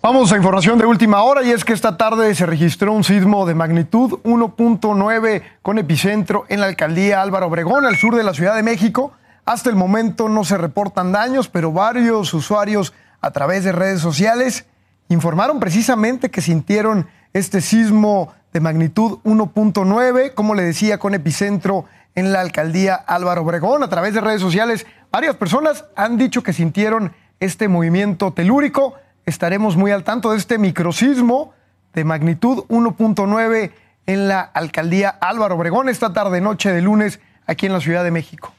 Vamos a información de última hora y es que esta tarde se registró un sismo de magnitud 1.9 con epicentro en la alcaldía Álvaro Obregón, al sur de la Ciudad de México. Hasta el momento no se reportan daños, pero varios usuarios a través de redes sociales informaron precisamente que sintieron este sismo de magnitud 1.9, como le decía, con epicentro en la alcaldía Álvaro Obregón. A través de redes sociales, varias personas han dicho que sintieron este movimiento telúrico estaremos muy al tanto de este microsismo de magnitud 1.9 en la alcaldía Álvaro Obregón esta tarde noche de lunes aquí en la Ciudad de México.